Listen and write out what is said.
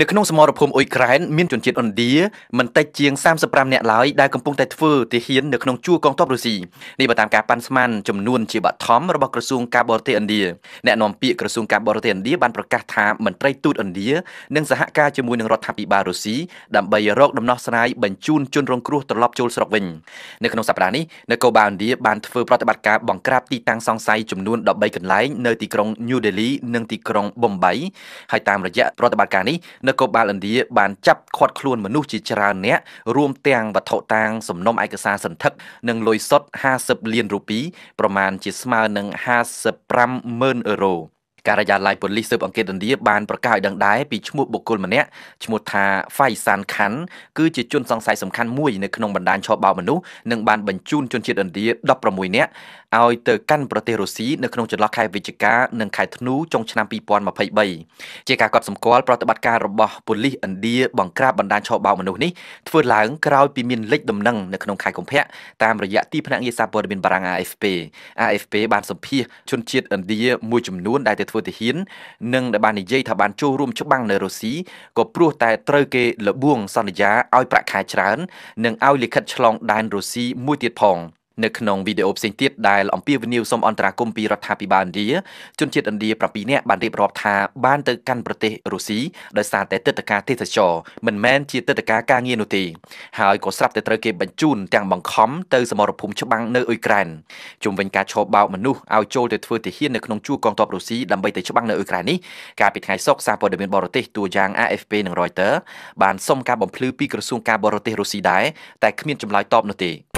នៅក្នុងសមរភូមិអ៊ុយក្រែនមានជនជាតិឥណ្ឌាមិនតិចជាង35នាក់ឡើយដែលកំពុងតែធ្វើទាហាននៅក្នុងជួរកងទ័ពរុស្ស៊ីនេះបើតាមការប៉ាន់ស្មានចំនួនជាបឋមរបស់ក្រសួងការបរទេសឥណ្ឌាអ្នកនាំពាក្យក្រសួងការបរទេសឥណ្ឌាបានប្រកាសថាមន្ត្រីទូតឥណ្ឌានិងសហការជាមួយនឹងរដ្ឋាភិបាលរុស្ស៊ីដើម្បីរកដំណោះស្រាយបញ្ជូនជនរងគ្រោះត្រឡប់ចូលស្រុកវិញនៅក្នុងសប្តាហ៍នេះនគរបាលឥណ្ឌាបានធ្វើប្រតិបត្តិការបង្ក្រាបទីតាំងសង្ស័យចំនួន13កន្លែងនៅទីក្រុងញូដេលីនិងទីក្រុងបំបីហើយតាមរយៈប្រតិបត្តិការនេះនគរបាលឥណ្ឌាបានចាប់ឃាត់ខ្លួនមនុស្សជាច្រើននាក់រួមទាំងវត្ថុតាងសំណុំឯកសារសន្ធឹកនិងលុយសុទ្ធ50លានរូពីប្រមាណជាស្មើនឹង55ម៉ឺនអឺរ៉ូការិយាល័យប៉ូលីសស៊ើបអង្កេតឥណ្ឌាបានប្រកាសឲ្យដឹងដែរពីឈ្មោះបុគ្គលម្នាក់ឈ្មោះថា Faisan Khan គឺជាជនសង្ស័យសំខាន់មួយនៅក្នុងបណ្ដាញឆបោកមនុស្សនិងបានបញ្ជូនជនជាតិឥណ្ឌា16នាក់ឲ្យទៅកាន់ប្រទេសរុស្ស៊ីនៅក្នុងចន្លោះខែវិច្ឆិកានិងខែធ្នូចុងឆ្នាំ2023ជាការកត់សម្គាល់ប្រតិបត្តិការរបស់ប៉ូលីសឥណ្ឌាបង្ក្រាបបណ្ដាញឆបោកមនុស្សនេះធ្វើឡើងក្រោយពីមានលេចដំណឹងនៅក្នុងខែកុម្ភៈតាមរយៈទីភ្នាក់ងារសារព័ត៌មានបារាំង AFP AFP បានសម្ភាសជនជាតិឥណ្ឌាមួយចំនួនដែលទៅធ្វើធ្វើទាហាននិងដែលបាននិយាយថាបានចូលរួមច្បាំងនៅរុស្ស៊ីក៏ព្រោះ តែត្រូវគេលបួងសន្យាឲ្យប្រាក់ខែច្រើន និងឲ្យលិខិតឆ្លងដែនរុស្ស៊ីមួយទៀតផង។នៅក្នុងវីដេអូផ្សេងទៀតដែលអំពាវនាវសូមអន្តរាគមន៍ពីរដ្ឋាភិបាលឥណ្ឌាជនជាតិឥណ្ឌា7នាក់បានរៀបរាប់ថាបានទៅកាន់ប្រទេសរុស្ស៊ីដោយសារតែទឹកតការទេសចរមិនមែនជាទឹកតការការងារនោះទេហើយក៏ស្រាប់តែត្រូវគេបញ្ជូនទាំងបង្ខំទៅ សមរភូមិច្បាំងនៅអ៊ុយក្រែនជំវិញការឈប់បោកមនុស្សឲ្យចូលទៅធ្វើទាហាននៅក្នុងជួរកងទ័ពរុស្ស៊ីដើម្បីទៅច្បាំងនៅអ៊ុយក្រែននេះកាលពីថ្ងៃសុក្រសារព័ត៌មានបរទេសតួយ៉ាង AFP និង Reuters បានសុំការបំភ្លឺពីក្រសួងការបរទេសរុស្ស៊ីដែរតែគ្មានចម្លើយតបនោះទេ